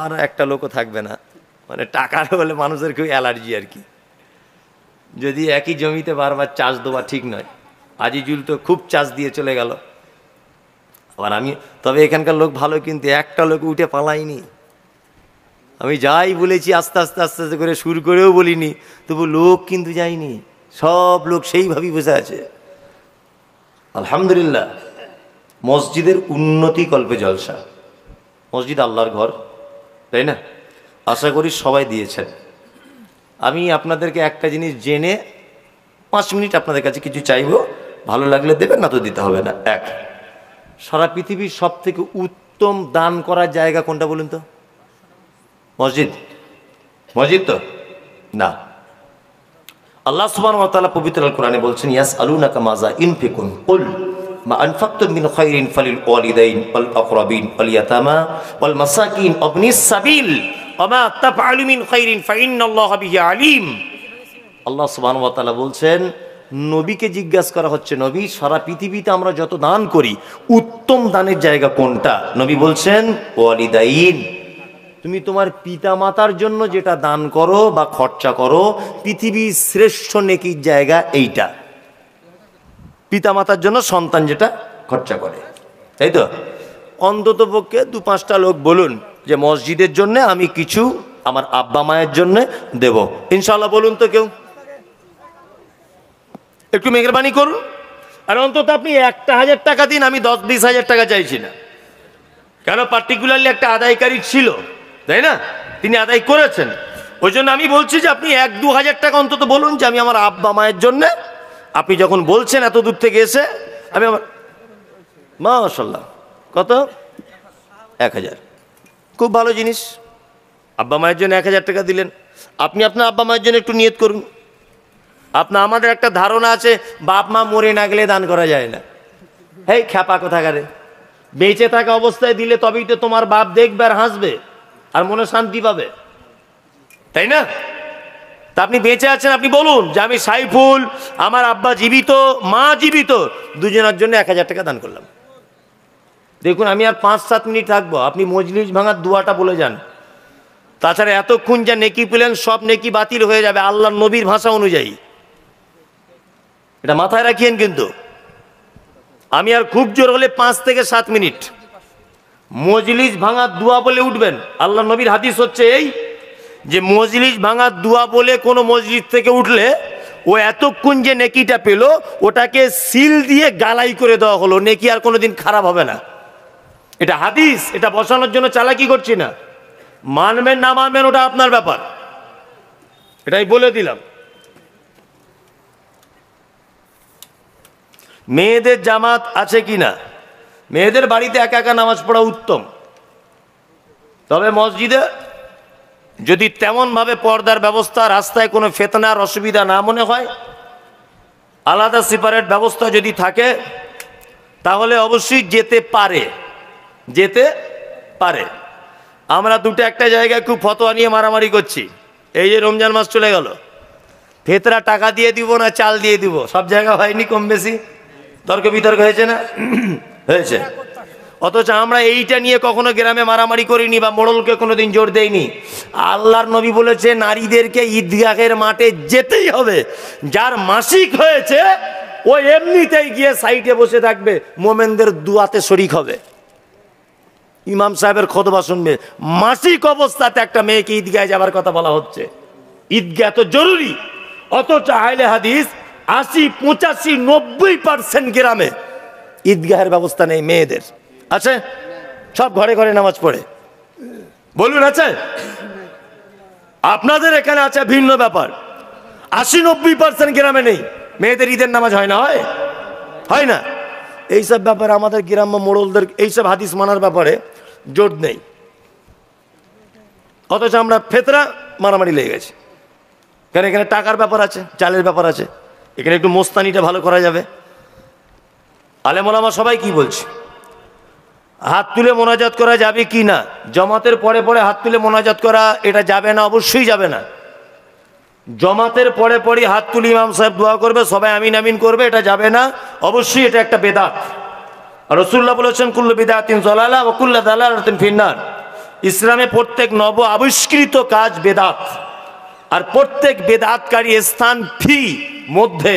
আর একটা লোকও থাকবে না মানে টাকার বলে মানুষের কেউ অ্যালার্জি আর কি যদি একই জমিতে বারবার চাষ দেওয়া ঠিক নয় আজিজুল তো খুব চাষ দিয়ে চলে গেল আবার আমি তবে এখানকার লোক ভালো কিন্তু একটা লোক উঠে পালাইনি আমি যাই বলেছি আস্তে আস্তে আস্তে আস্তে করে সুর করেও বলিনি তবু লোক কিন্তু যায়নি সব লোক সেইভাবেই বসে আছে আলহামদুলিল্লাহ মসজিদের উন্নতি কল্পে জলসা মসজিদ আল্লাহর ঘর তাই না আশা করি সবাই দিয়েছেন আমি আপনাদেরকে একটা জিনিস জেনে পাঁচ মিনিট আপনাদের কাছে কিছু চাইব ভালো লাগলে দেবেন না তো দিতে হবে না এক সারা পৃথিবীর সব থেকে উত্তম দান করার জায়গা কোনটা বলুন তো মসজিদ মসজিদ তো না আল্লাহ সুবান তালা পবিত্র কোরআনে বলছেন ইয়াস আলু নাকা মাজা ইনফিকুন কুল মা আনফাকতুম মিন খাইরিন ফালিল ওয়ালিদাইন ওয়াল আকরাবিন ওয়াল ইয়াতামা ওয়াল মাসাকিন অগ্নি সাবিল আলিম আল্লাহ বলছেন নবীকে জিজ্ঞাসা করা হচ্ছে নবী সারা পৃথিবীতে আমরা যত দান করি উত্তম দানের জায়গা কোনটা নবী বলছেন তুমি তোমার পিতা মাতার জন্য যেটা দান করো বা খরচা করো পৃথিবীর শ্রেষ্ঠ নেকির জায়গা এইটা পিতা মাতার জন্য সন্তান যেটা খরচা করে তাই তো অন্তত পক্ষে দু পাঁচটা লোক বলুন যে মসজিদের জন্য আমি কিছু আমার আব্বা মায়ের জন্য দেব ইনশাল্লাহ বলুন তো কেউ একটু মেহরবানি করুন আর অন্তত আপনি একটা হাজার টাকা দিন আমি দশ বিশ হাজার টাকা চাইছি না কেন পার্টিকুলারলি একটা আদায়কারী ছিল তাই না তিনি আদায় করেছেন ওই জন্য আমি বলছি যে আপনি এক দু হাজার টাকা অন্তত বলুন যে আমি আমার আব্বা মায়ের জন্য আপনি যখন বলছেন এত দূর থেকে এসে আমি আমার মাশাল্লাহ কত এক হাজার খুব ভালো জিনিস আব্বা মায়ের জন্য এক হাজার টাকা দিলেন আপনি আপনার আব্বা মায়ের জন্য একটু নিয়ত করুন আপনার আমাদের একটা ধারণা আছে বাপ মা মরে না গেলে দান করা যায় না হেই খ্যাপা কোথাকারে বেঁচে থাকা অবস্থায় দিলে তবেই তো তোমার বাপ দেখবে আর হাসবে আর মনে শান্তি পাবে তাই না তা আপনি বেঁচে আছেন আপনি বলুন যে আমি সাইফুল আমার আব্বা জীবিত মা জীবিত দুজনের জন্য এক হাজার টাকা দান করলাম দেখুন আমি আর পাঁচ সাত মিনিট থাকবো আপনি মজলিস ভাঙার দুয়াটা বলে যান তাছাড়া এতক্ষণ যা নেকি পেলেন সব নেকি বাতিল হয়ে যাবে আল্লাহ নবীর ভাষা অনুযায়ী এটা মাথায় রাখিয়েন কিন্তু আমি আর খুব জোর হলে পাঁচ থেকে সাত মিনিট মজলিস ভাঙার দোয়া বলে উঠবেন আল্লাহ নবীর হাদিস হচ্ছে এই যে মজলিস ভাঙার দোয়া বলে কোনো মসজিদ থেকে উঠলে ও এতক্ষণ যে নেকিটা পেল ওটাকে সিল দিয়ে গালাই করে দেওয়া হলো নেকি আর কোনোদিন খারাপ হবে না এটা হাদিস এটা বসানোর জন্য চালাকি করছি না মানবেন না মানবেন ওটা আপনার ব্যাপার এটাই বলে দিলাম মেয়েদের জামাত আছে কি না মেয়েদের বাড়িতে একা একা নামাজ পড়া উত্তম তবে মসজিদে যদি তেমনভাবে পর্দার ব্যবস্থা রাস্তায় কোনো ফেতনার অসুবিধা না মনে হয় আলাদা সিপারেট ব্যবস্থা যদি থাকে তাহলে অবশ্যই যেতে পারে যেতে পারে আমরা দুটো একটা জায়গায় খুব ফতোয়া নিয়ে মারামারি করছি এই যে রমজান মাস চলে গেল ফেতরা টাকা দিয়ে দিব না চাল দিয়ে দিব সব জায়গা হয়নি কম বেশি তর্ক বিতর্ক হয়েছে না হয়েছে অথচ আমরা এইটা নিয়ে কখনো গ্রামে মারামারি করিনি বা মোড়লকে কোনো দিন জোর দেয়নি আল্লাহর নবী বলেছে নারীদেরকে ঈদগাহের মাঠে যেতেই হবে যার মাসিক হয়েছে ও এমনিতেই গিয়ে সাইটে বসে থাকবে মোমেনদের দুয়াতে শরিক হবে ইমাম সাহেবের খোদবা শুনবে মাসিক অবস্থাতে একটা মেয়েকে ঈদগায় যাবার কথা বলা হচ্ছে ঈদগাহ তো জরুরি অথচ আহলে হাদিস আশি পঁচাশি নব্বই পার্সেন্ট গ্রামে ঈদগাহের ব্যবস্থা নেই মেয়েদের আছে সব ঘরে ঘরে নামাজ পড়ে বলুন আছে আপনাদের এখানে আছে ভিন্ন ব্যাপার আশি নব্বই পার্সেন্ট গ্রামে নেই মেয়েদের ঈদের নামাজ হয় না হয় হয় না এইসব ব্যাপারে আমাদের গ্রাম্য মোড়লদের এইসব হাদিস মানার ব্যাপারে জোট নেই অথচ আমরা ফেতরা মারামারি লেগে গেছি কারণ এখানে টাকার ব্যাপার আছে চালের ব্যাপার আছে এখানে একটু মোস্তানিটা ভালো করা যাবে আলেমলামা সবাই কি বলছে হাত তুলে মোনাজাত করা যাবে কি না জমাতের পরে পরে হাত তুলে মোনাজাত করা এটা যাবে না অবশ্যই যাবে না জমাতের পরে পরে হাত তুলি ইমাম সাহেব দোয়া করবে সবাই আমিন আমিন করবে এটা যাবে না অবশ্যই এটা একটা বেদাত রসুল্লাহ বলেছেন কুল্লু বেদাত জলালা ও ফিন্নার ইসলামে প্রত্যেক নব আবিষ্কৃত কাজ বেদাত আর প্রত্যেক বেদাতকারী স্থান ফি মধ্যে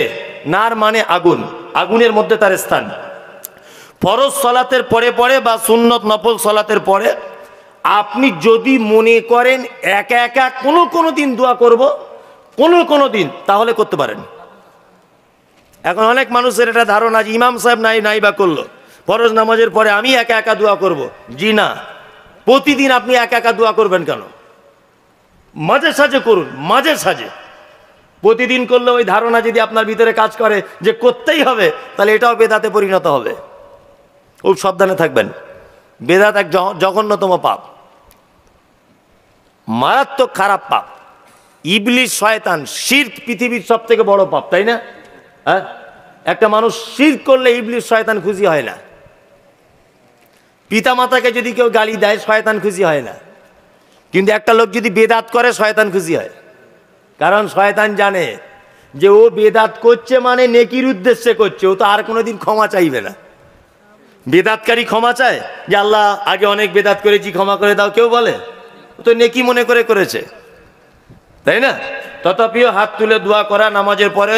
নার মানে আগুন আগুনের মধ্যে তার স্থান ফরজ সলাতের পরে পরে বা সুন্নত নফল সলাতের পরে আপনি যদি মনে করেন একা একা কোনো কোনো দিন দোয়া করবো কোনো কোনো দিন তাহলে করতে পারেন এখন অনেক মানুষের এটা ধারণা যে ইমাম সাহেব নাই নাই বা করলো ফরজ নামাজের পরে আমি একা একা দোয়া করব। জি না প্রতিদিন আপনি একা একা দোয়া করবেন কেন মাঝে সাজে করুন মাঝে সাজে প্রতিদিন করলে ওই ধারণা যদি আপনার ভিতরে কাজ করে যে করতেই হবে তাহলে এটাও বেদাতে পরিণত হবে খুব সাবধানে থাকবেন বেদাত এক জঘন্যতম পাপ মারাত্মক খারাপ পাপ ইবলিশ শয়তান শির্ক পৃথিবীর সব থেকে বড় পাপ তাই না হ্যাঁ একটা মানুষ শির করলে ইবলিশ শয়তান খুশি হয় না পিতা মাতাকে যদি কেউ গালি দেয় শয়তান খুশি হয় না কিন্তু একটা লোক যদি বেদাত করে শয়তান খুশি হয় কারণ শয়তান জানে যে ও বেদাত করছে মানে নেকির উদ্দেশ্যে করছে ও তো আর কোনো দিন ক্ষমা চাইবে না বেদাতকারী ক্ষমা চায় যে আল্লাহ আগে অনেক বেদাত করেছি ক্ষমা করে দাও কেউ বলে ও তো নেকি মনে করে করেছে তাই না তথাপিও হাত তুলে দোয়া করা নামাজের পরে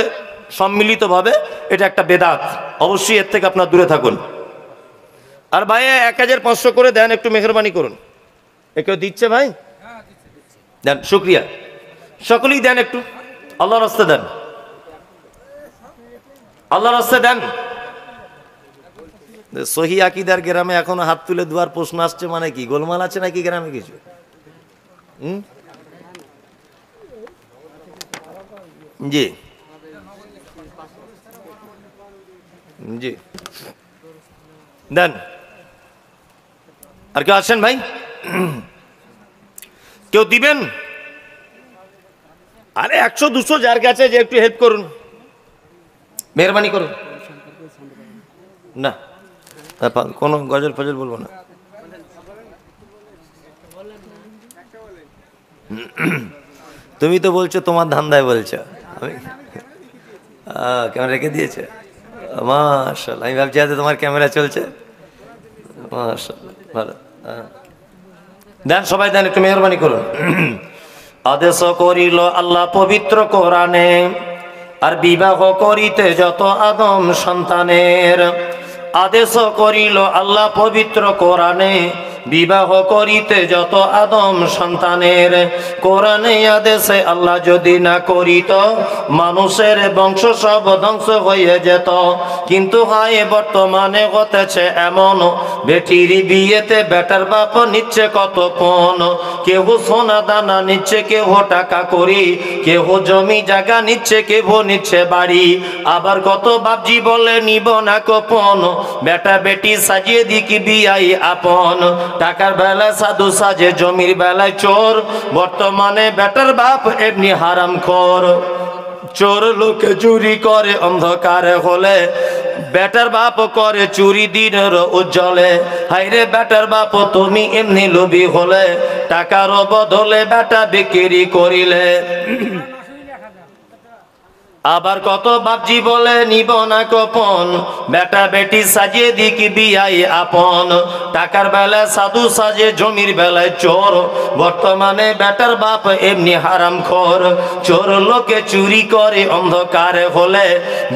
সম্মিলিতভাবে এটা একটা বেদাত অবশ্যই এর থেকে আপনার দূরে থাকুন আর ভাই এক হাজার পাঁচশো করে দেন একটু মেহরবানি করুন এ কেউ দিচ্ছে ভাই দেন শুক্রিয়া সকলেই দেন একটু আল্লাহ রাস্তে দেন আল্লাহ রাস্তে দেন সহি আকিদার গ্রামে এখন হাত তুলে দুয়ার প্রশ্ন আসছে মানে কি গোলমাল আছে নাকি গ্রামে কিছু হুম জি জি দেন আর কেউ আসেন ভাই কেউ দিবেন আরে একশো দুশো যার কাছে যে একটু হেল্প করুন মেহরবানি করুন না কোনো গজল ফজল বলবো না তুমি তো বলছো তোমার ধান্দায় বলছো আমি ক্যামেরা রেখে দিয়েছে মার্শাল আমি ভাবছি হয়তো তোমার ক্যামেরা চলছে মার্শাল ভালো দেন সবাই দেন একটু মেহরবানি করুন আদেশ করিল আল্লাহ পবিত্র কোরআনে আর বিবাহ করিতে যত আদম সন্তানের আদেশ করিল আল্লাহ পবিত্র কোরআনে বিবাহ করিতে যত আদম সন্তানের কোরআনে আদেশে আল্লাহ যদি না করিত মানুষের বংশ সব ধ্বংস হয়ে যেত কিন্তু হায় বর্তমানে ঘটেছে এমন বেটির বিয়েতে বেটার বাপ নিচ্ছে কত কোন কেহ সোনা দানা নিচ্ছে কেহ টাকা করি কেহ জমি জায়গা নিচ্ছে কেহ নিচ্ছে বাড়ি আবার কত বাপজি বলে নিব না কোপন বেটা বেটি সাজিয়ে দিকি বিয়াই আপন টাকার বেলা সাধু সাজে জমির বেলায় চোর বর্তমানে বেটার বাপ এমনি হারাম খোর চোর লোকে চুরি করে অন্ধকারে হলে বেটার বাপ করে চুরি দিন উজ্জ্বলে হাইরে বেটার বাপ তুমি এমনি লোভি হলে টাকার বদলে বেটা বিক্রি করিলে আবার কত বাপজি বলে নিব না কপন বেটা বেটি সাজিয়ে দি কি বিয়াই আপন টাকার বেলায় সাধু সাজে জমির বেলায় চোর বর্তমানে বেটার বাপ এমনি হারাম খর চোর লোকে চুরি করে অন্ধকারে হলে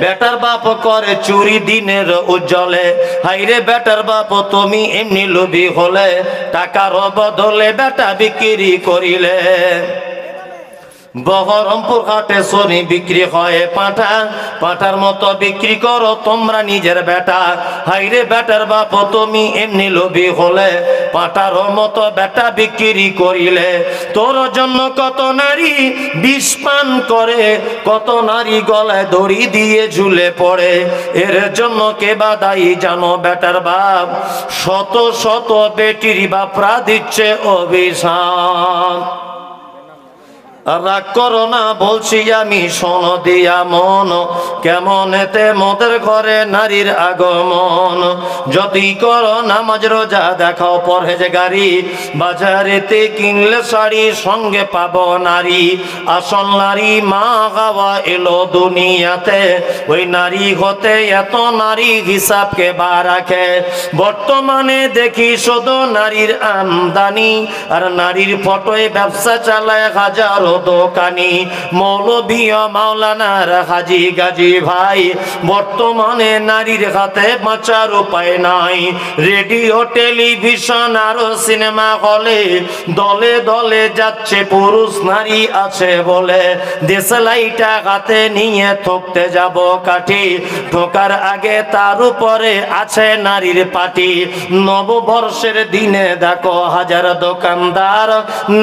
বেটার বাপ করে চুরি দিনের উজ্জ্বলে হাইরে বেটার বাপ তুমি এমনি লোভী হলে টাকার বদলে বেটা বিক্রি করিলে বহরমপুর হাটে সরি বিক্রি হয় পাঁঠা পাঁঠার মতো বিক্রি করো তোমরা নিজের বেটা হাইরে বেটার বাপ তুমি এমনি লোভী হলে পাঁঠার মতো বেটা বিক্রি করিলে তোর জন্য কত নারী বিষ করে কত নারী গলায় দড়ি দিয়ে ঝুলে পড়ে এর জন্য কে দায়ী জানো বেটার বাপ শত শত বেটির বাপরা দিচ্ছে অভিশাপ রাগ করো না বলছি আমি শোন দিয়া মন কেমন এতে মদের ঘরে নারীর আগমন যদি করো নামাজ রোজা দেখাও পরহেজ গাড়ি বাজারেতে কিনলে শাড়ি সঙ্গে পাব নারী আসল নারী মা গাওয়া এলো দুনিয়াতে ওই নারী হতে এত নারী হিসাবকে বা রাখে বর্তমানে দেখি শুধু নারীর আমদানি আর নারীর ফটোয় ব্যবসা চালায় হাজারো দোকানি মৌলভিয়া মাওলানার হাজি গাজী ভাই বর্তমানে নারীর হাতে বাঁচার উপায় নাই রেডিও টেলিভিশন আর সিনেমা হলে দলে দলে যাচ্ছে পুরুষ নারী আছে বলে দেশে লাইটা হাতে নিয়ে থকতে যাব কাঠি ঠোকার আগে তার উপরে আছে নারীর পাটি নববর্ষের দিনে দেখো হাজার দোকানদার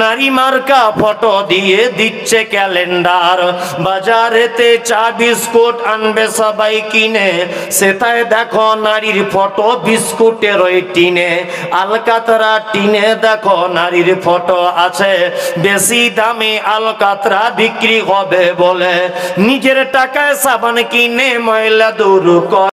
নারী মার্কা ফটো দিয়ে দিয়ে দিচ্ছে ক্যালেন্ডার বাজারেতে চা বিস্কুট আনবে সবাই কিনে সেটাই দেখো নারীর ফটো বিস্কুটের ওই টিনে আলকাতরা টিনে দেখো নারীর ফটো আছে বেশি দামে আলকাতরা বিক্রি হবে বলে নিজের টাকায় সাবান কিনে ময়লা দূর